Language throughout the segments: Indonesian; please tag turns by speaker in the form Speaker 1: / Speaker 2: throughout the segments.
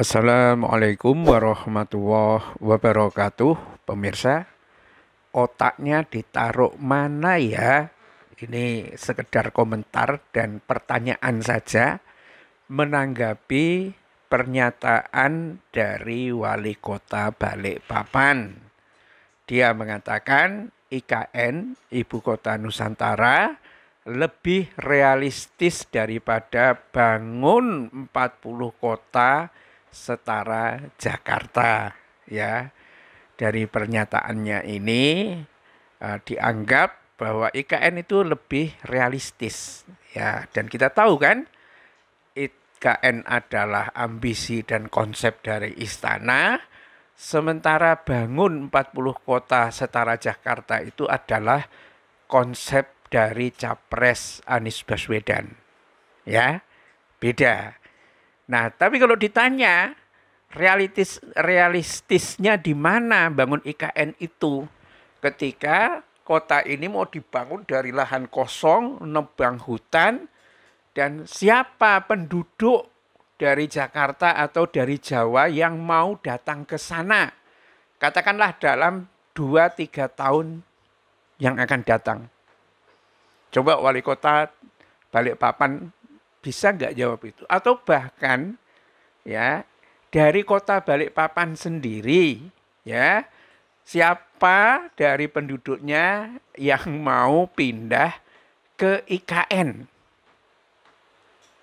Speaker 1: Assalamualaikum warahmatullahi wabarakatuh Pemirsa Otaknya ditaruh mana ya Ini sekedar komentar dan pertanyaan saja Menanggapi pernyataan dari wali kota Balikpapan Dia mengatakan IKN Ibu Kota Nusantara lebih realistis daripada bangun 40 kota setara Jakarta ya. Dari pernyataannya ini uh, dianggap bahwa IKN itu lebih realistis ya dan kita tahu kan IKN adalah ambisi dan konsep dari istana sementara bangun 40 kota setara Jakarta itu adalah konsep dari Capres Anies Baswedan ya beda Nah, tapi kalau ditanya realitis realistisnya di mana bangun IKN itu ketika kota ini mau dibangun dari lahan kosong, nebang hutan dan siapa penduduk dari Jakarta atau dari Jawa yang mau datang ke sana. Katakanlah dalam 2-3 tahun yang akan datang. Coba wali kota Balikpapan bisa nggak jawab itu? Atau bahkan ya dari kota Balikpapan sendiri ya siapa dari penduduknya yang mau pindah ke IKN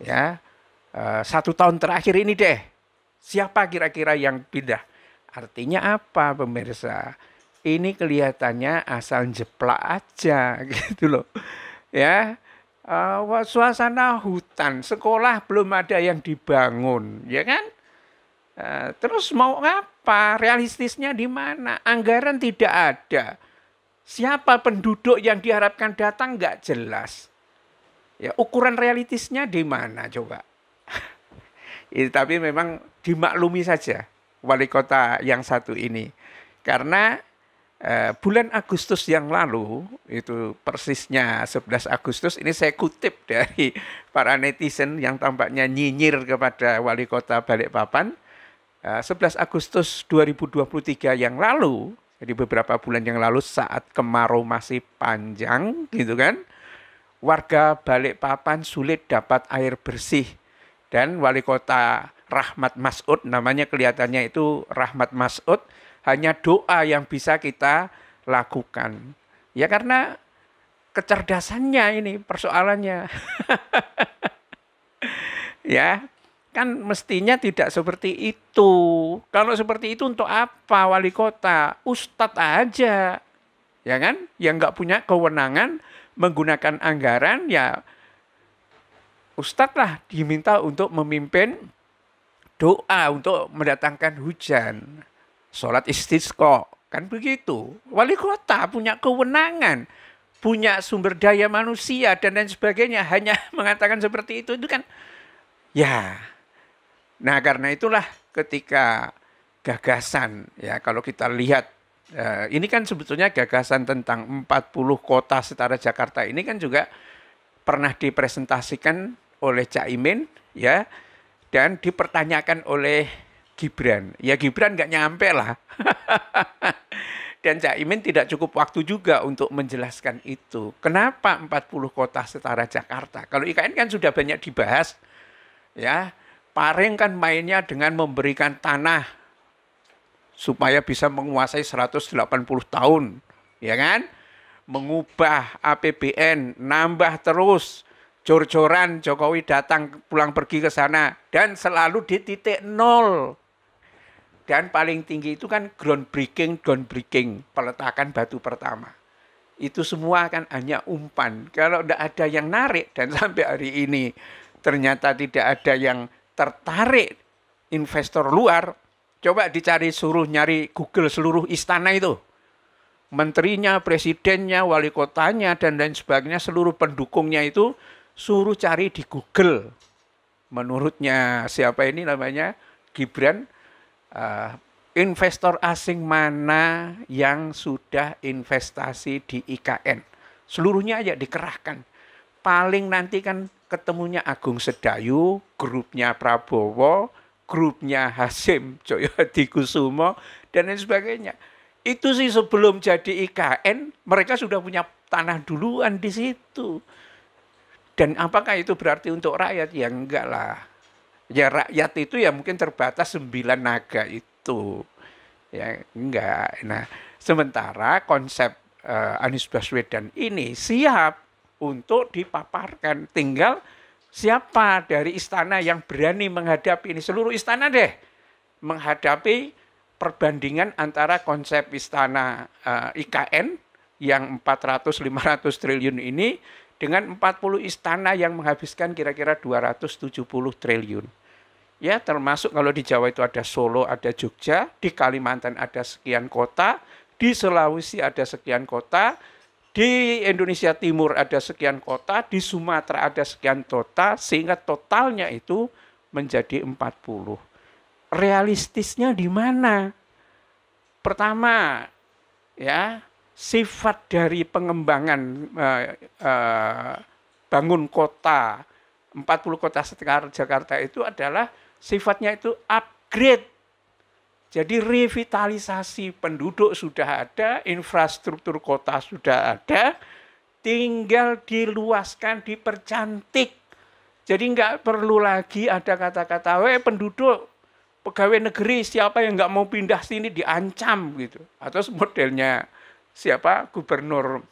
Speaker 1: ya eh, satu tahun terakhir ini deh siapa kira-kira yang pindah artinya apa pemirsa ini kelihatannya asal jeplak aja gitu loh ya uh, suasana hutan, sekolah belum ada yang dibangun, ya kan? Uh, terus mau apa? Realistisnya di mana? Anggaran tidak ada. Siapa penduduk yang diharapkan datang nggak jelas. Ya, ukuran realistisnya di mana coba? ya, tapi memang dimaklumi saja wali kota yang satu ini. Karena Eh, bulan Agustus yang lalu itu persisnya 11 Agustus ini saya kutip dari para netizen yang tampaknya nyinyir kepada wali kota Balikpapan eh, 11 Agustus 2023 yang lalu jadi beberapa bulan yang lalu saat kemarau masih panjang gitu kan warga Balikpapan sulit dapat air bersih dan wali kota Rahmat Mas'ud namanya kelihatannya itu Rahmat Mas'ud hanya doa yang bisa kita lakukan. Ya karena kecerdasannya ini persoalannya. ya, kan mestinya tidak seperti itu. Kalau seperti itu untuk apa wali kota? Ustadz aja. Ya kan? Yang nggak punya kewenangan menggunakan anggaran ya Ustadz lah diminta untuk memimpin doa untuk mendatangkan hujan sholat Istisqo Kan begitu. Wali kota punya kewenangan, punya sumber daya manusia dan lain sebagainya. Hanya mengatakan seperti itu, itu kan ya. Nah karena itulah ketika gagasan ya kalau kita lihat eh, ini kan sebetulnya gagasan tentang 40 kota setara Jakarta ini kan juga pernah dipresentasikan oleh Cak Caimin ya dan dipertanyakan oleh Gibran. Ya Gibran nggak nyampe lah. Dan Cak Imin tidak cukup waktu juga untuk menjelaskan itu. Kenapa 40 kota setara Jakarta? Kalau IKN kan sudah banyak dibahas. Ya, Paring kan mainnya dengan memberikan tanah supaya bisa menguasai 180 tahun, ya kan? Mengubah APBN, nambah terus jor-joran Jokowi datang pulang pergi ke sana dan selalu di titik nol dan paling tinggi itu kan groundbreaking, groundbreaking, peletakan batu pertama. Itu semua kan hanya umpan. Kalau tidak ada yang narik dan sampai hari ini ternyata tidak ada yang tertarik investor luar, coba dicari suruh nyari Google seluruh istana itu. Menterinya, presidennya, wali kotanya, dan lain sebagainya, seluruh pendukungnya itu suruh cari di Google. Menurutnya siapa ini namanya? Gibran Eh, investor asing mana yang sudah investasi di IKN. Seluruhnya aja dikerahkan. Paling nanti kan ketemunya Agung Sedayu, grupnya Prabowo, grupnya Hasim Joyo Kusumo, dan lain sebagainya. Itu sih sebelum jadi IKN, mereka sudah punya tanah duluan di situ. Dan apakah itu berarti untuk rakyat? Ya enggak lah ya rakyat itu ya mungkin terbatas sembilan naga itu ya enggak nah sementara konsep uh, Anies Baswedan ini siap untuk dipaparkan tinggal siapa dari istana yang berani menghadapi ini seluruh istana deh menghadapi perbandingan antara konsep istana uh, eh, IKN yang 400 500 triliun ini dengan 40 istana yang menghabiskan kira-kira 270 triliun. Ya, termasuk kalau di Jawa itu ada Solo, ada Jogja, di Kalimantan ada sekian kota, di Sulawesi ada sekian kota, di Indonesia Timur ada sekian kota, di Sumatera ada sekian kota, sehingga totalnya itu menjadi 40. Realistisnya di mana? Pertama, ya, sifat dari pengembangan uh, uh, bangun kota 40 kota sekitar Jakarta itu adalah sifatnya itu upgrade. Jadi revitalisasi penduduk sudah ada, infrastruktur kota sudah ada, tinggal diluaskan, dipercantik. Jadi nggak perlu lagi ada kata-kata, weh penduduk, pegawai negeri, siapa yang nggak mau pindah sini diancam gitu. Atau modelnya siapa gubernur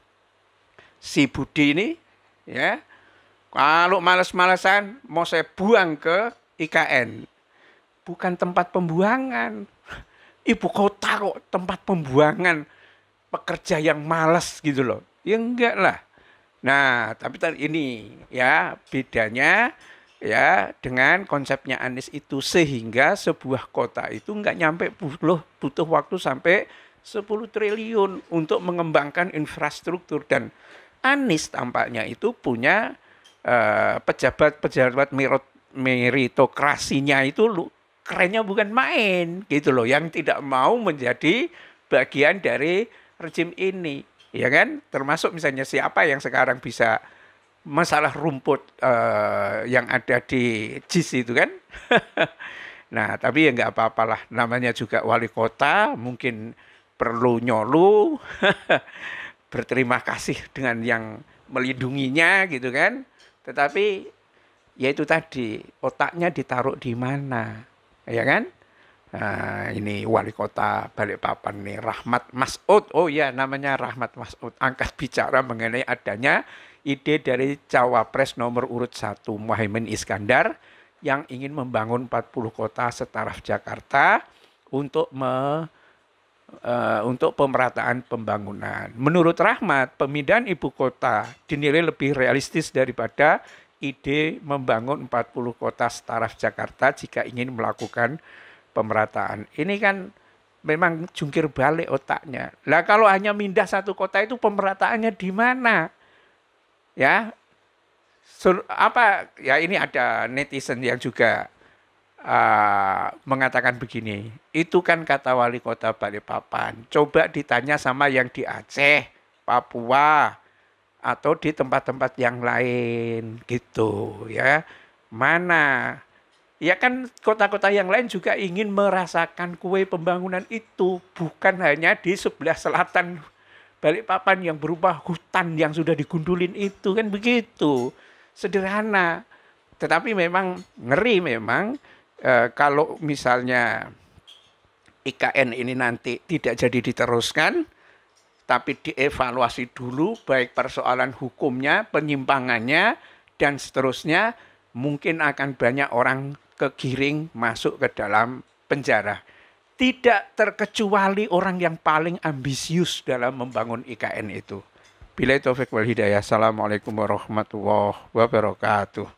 Speaker 1: si Budi ini ya kalau males-malesan mau saya buang ke IKN bukan tempat pembuangan ibu kota kok tempat pembuangan pekerja yang malas gitu loh ya enggak lah nah tapi ini ya bedanya ya dengan konsepnya Anies itu sehingga sebuah kota itu enggak nyampe butuh butuh waktu sampai 10 triliun untuk mengembangkan infrastruktur dan Anies tampaknya itu punya pejabat-pejabat eh, uh, meritokrasinya itu lu kerennya bukan main gitu loh yang tidak mau menjadi bagian dari rezim ini ya kan termasuk misalnya siapa yang sekarang bisa masalah rumput uh, yang ada di JIS itu kan. nah, tapi ya nggak apa-apalah namanya juga wali kota, mungkin perlu nyolu berterima kasih dengan yang melindunginya gitu kan tetapi ya itu tadi otaknya ditaruh di mana ya kan nah, ini wali kota Balikpapan nih Rahmat Masud oh ya namanya Rahmat Masud angkat bicara mengenai adanya ide dari cawapres nomor urut satu Muhaimin Iskandar yang ingin membangun 40 kota setaraf Jakarta untuk me Eh, untuk pemerataan pembangunan. Menurut Rahmat, pemindahan ibu kota dinilai lebih realistis daripada ide membangun 40 kota setaraf Jakarta jika ingin melakukan pemerataan. Ini kan memang jungkir balik otaknya. Lah kalau hanya pindah satu kota itu pemerataannya di mana? Ya. Sur, apa ya ini ada netizen yang juga uh, mengatakan begini, itu kan kata wali kota Balikpapan. Coba ditanya sama yang di Aceh, Papua, atau di tempat-tempat yang lain gitu ya. Mana? Ya kan kota-kota yang lain juga ingin merasakan kue pembangunan itu bukan hanya di sebelah selatan Balikpapan yang berubah hutan yang sudah digundulin itu kan begitu. Sederhana. Tetapi memang ngeri memang Eh, kalau misalnya IKN ini nanti tidak jadi diteruskan, tapi dievaluasi dulu baik persoalan hukumnya, penyimpangannya, dan seterusnya, mungkin akan banyak orang kegiring masuk ke dalam penjara. Tidak terkecuali orang yang paling ambisius dalam membangun IKN itu. Bila Taufik wal Hidayah. Assalamualaikum warahmatullahi wabarakatuh.